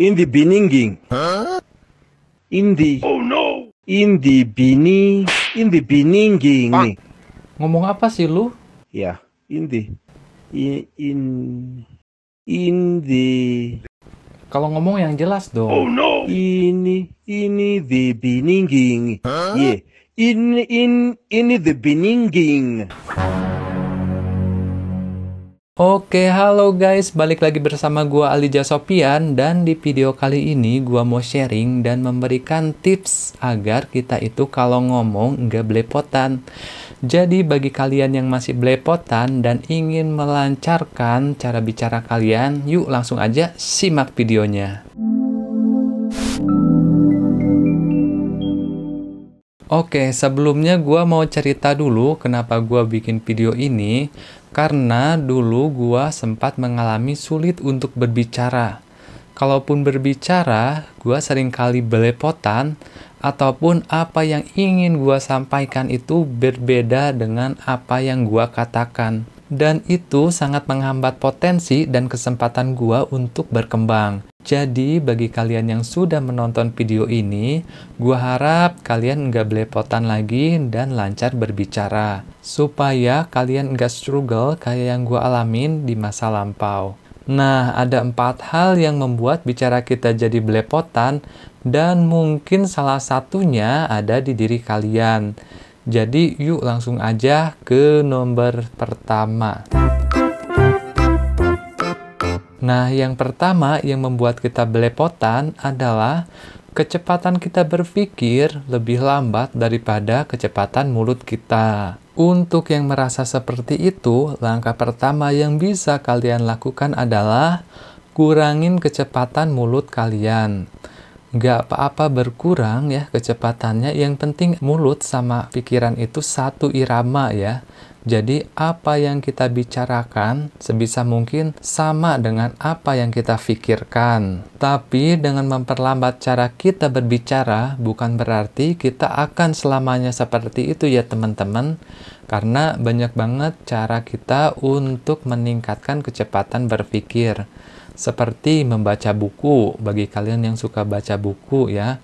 In the beginning. Huh? In the Oh no. In the bini in the beginning. Ah. Ngomong apa sih lu? Ya, yeah, in the in in, the Kalau ngomong yang jelas dong. Oh no. Ini ini the beginning. Huh? Yeah. In in ini the beginning. Oke, halo guys, balik lagi bersama gua Alija Sopian dan di video kali ini gua mau sharing dan memberikan tips agar kita itu kalau ngomong nggak belepotan. Jadi bagi kalian yang masih belepotan dan ingin melancarkan cara bicara kalian, yuk langsung aja simak videonya. Oke, sebelumnya gue mau cerita dulu kenapa gue bikin video ini. Karena dulu gua sempat mengalami sulit untuk berbicara. Kalaupun berbicara, gua seringkali belepotan ataupun apa yang ingin gua sampaikan itu berbeda dengan apa yang gua katakan. Dan itu sangat menghambat potensi dan kesempatan gua untuk berkembang. Jadi bagi kalian yang sudah menonton video ini, gua harap kalian nggak belepotan lagi dan lancar berbicara. Supaya kalian nggak struggle kayak yang gua alamin di masa lampau. Nah, ada empat hal yang membuat bicara kita jadi belepotan dan mungkin salah satunya ada di diri kalian. Jadi yuk langsung aja ke nomor pertama. Nah, yang pertama yang membuat kita belepotan adalah kecepatan kita berpikir lebih lambat daripada kecepatan mulut kita. Untuk yang merasa seperti itu, langkah pertama yang bisa kalian lakukan adalah kurangin kecepatan mulut kalian nggak apa-apa berkurang ya kecepatannya yang penting mulut sama pikiran itu satu irama ya jadi apa yang kita bicarakan sebisa mungkin sama dengan apa yang kita pikirkan. Tapi dengan memperlambat cara kita berbicara bukan berarti kita akan selamanya seperti itu ya teman-teman. Karena banyak banget cara kita untuk meningkatkan kecepatan berpikir seperti membaca buku bagi kalian yang suka baca buku ya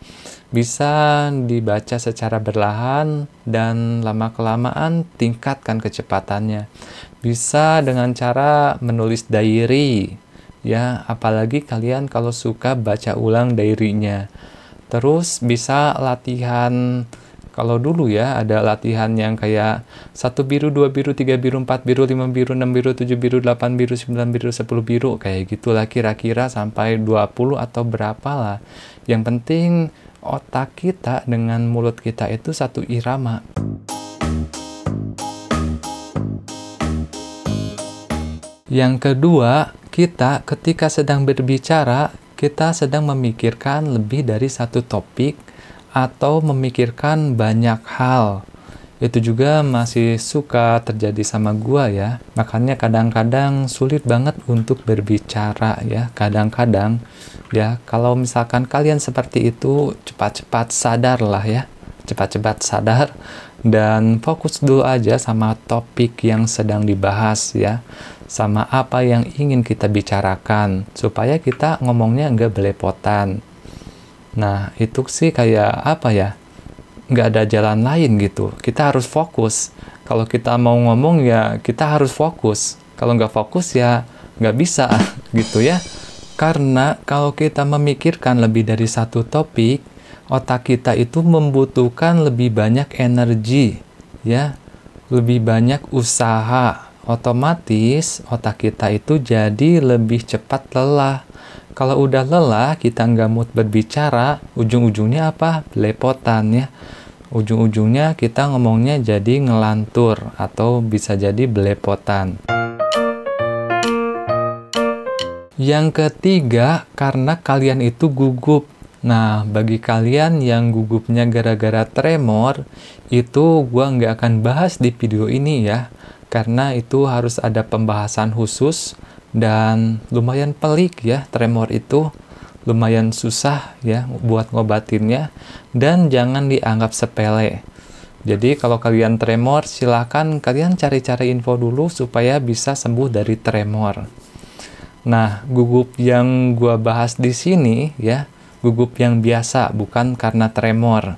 bisa dibaca secara berlahan dan lama kelamaan tingkatkan kecepatannya bisa dengan cara menulis diary ya apalagi kalian kalau suka baca ulang diarinya terus bisa latihan kalau dulu ya ada latihan yang kayak satu biru dua biru tiga biru empat biru lima biru enam biru tujuh biru delapan biru sembilan biru sepuluh biru kayak gitulah kira-kira sampai dua puluh atau berapa lah yang penting otak kita dengan mulut kita itu satu irama yang kedua kita ketika sedang berbicara kita sedang memikirkan lebih dari satu topik atau memikirkan banyak hal. Itu juga masih suka terjadi sama gua ya. Makanya kadang-kadang sulit banget untuk berbicara ya. Kadang-kadang ya kalau misalkan kalian seperti itu cepat-cepat sadar lah ya. Cepat-cepat sadar dan fokus dulu aja sama topik yang sedang dibahas ya sama apa yang ingin kita bicarakan supaya kita ngomongnya nggak belepotan Nah, itu sih kayak apa ya? Nggak ada jalan lain gitu. Kita harus fokus. Kalau kita mau ngomong ya kita harus fokus. Kalau nggak fokus ya nggak bisa gitu ya. Karena kalau kita memikirkan lebih dari satu topik, otak kita itu membutuhkan lebih banyak energi, ya, lebih banyak usaha. Otomatis otak kita itu jadi lebih cepat lelah. Kalau udah lelah, kita nggak mood berbicara, ujung-ujungnya apa? Belepotan ya. Ujung-ujungnya kita ngomongnya jadi ngelantur atau bisa jadi belepotan. Yang ketiga, karena kalian itu gugup. Nah, bagi kalian yang gugupnya gara-gara tremor, itu gue nggak akan bahas di video ini ya, karena itu harus ada pembahasan khusus dan lumayan pelik ya tremor itu lumayan susah ya buat ngobatinnya dan jangan dianggap sepele. Jadi kalau kalian tremor silahkan kalian cari-cari info dulu supaya bisa sembuh dari tremor. Nah, gugup yang gua bahas di sini ya, gugup yang biasa bukan karena tremor.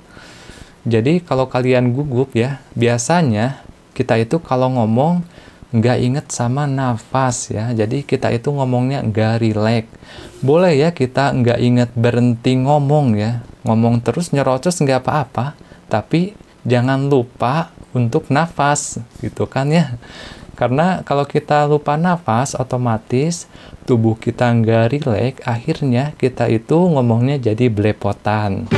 Jadi kalau kalian gugup ya, biasanya kita itu kalau ngomong nggak inget sama nafas ya. Jadi kita itu ngomongnya nggak relax. Boleh ya kita nggak inget berhenti ngomong ya. Ngomong terus nyerocos nggak apa-apa. Tapi jangan lupa untuk nafas gitu kan ya. Karena kalau kita lupa nafas, otomatis tubuh kita nggak rileks, akhirnya kita itu ngomongnya jadi belepotan.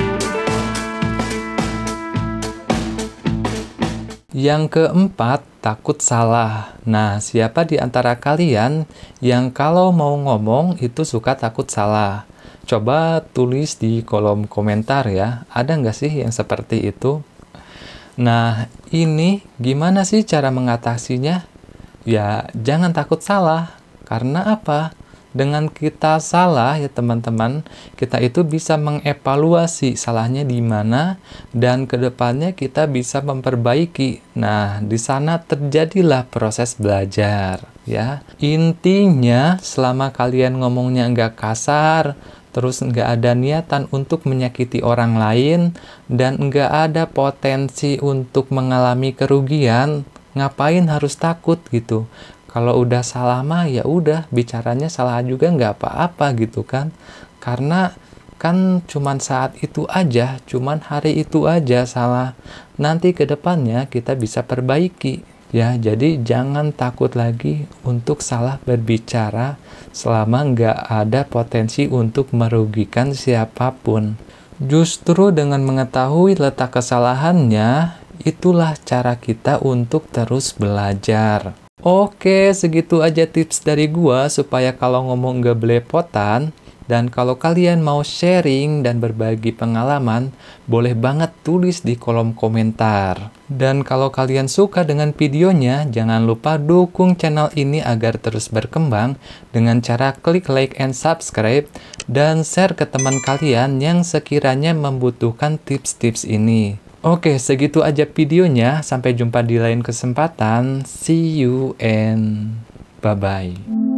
Yang keempat, takut salah. Nah, siapa di antara kalian yang kalau mau ngomong itu suka takut salah? Coba tulis di kolom komentar ya, ada nggak sih yang seperti itu? Nah, ini gimana sih cara mengatasinya? Ya, jangan takut salah. Karena apa? dengan kita salah ya teman-teman, kita itu bisa mengevaluasi salahnya di mana dan kedepannya kita bisa memperbaiki. Nah, di sana terjadilah proses belajar ya. Intinya selama kalian ngomongnya nggak kasar, terus nggak ada niatan untuk menyakiti orang lain, dan nggak ada potensi untuk mengalami kerugian, ngapain harus takut gitu kalau udah salah mah ya udah bicaranya salah juga nggak apa-apa gitu kan karena kan cuman saat itu aja cuman hari itu aja salah nanti ke depannya kita bisa perbaiki ya jadi jangan takut lagi untuk salah berbicara selama nggak ada potensi untuk merugikan siapapun justru dengan mengetahui letak kesalahannya itulah cara kita untuk terus belajar Oke, segitu aja tips dari gua supaya kalau ngomong nggak belepotan. Dan kalau kalian mau sharing dan berbagi pengalaman, boleh banget tulis di kolom komentar. Dan kalau kalian suka dengan videonya, jangan lupa dukung channel ini agar terus berkembang dengan cara klik like and subscribe dan share ke teman kalian yang sekiranya membutuhkan tips-tips ini. Oke, segitu aja videonya. Sampai jumpa di lain kesempatan. See you and bye-bye.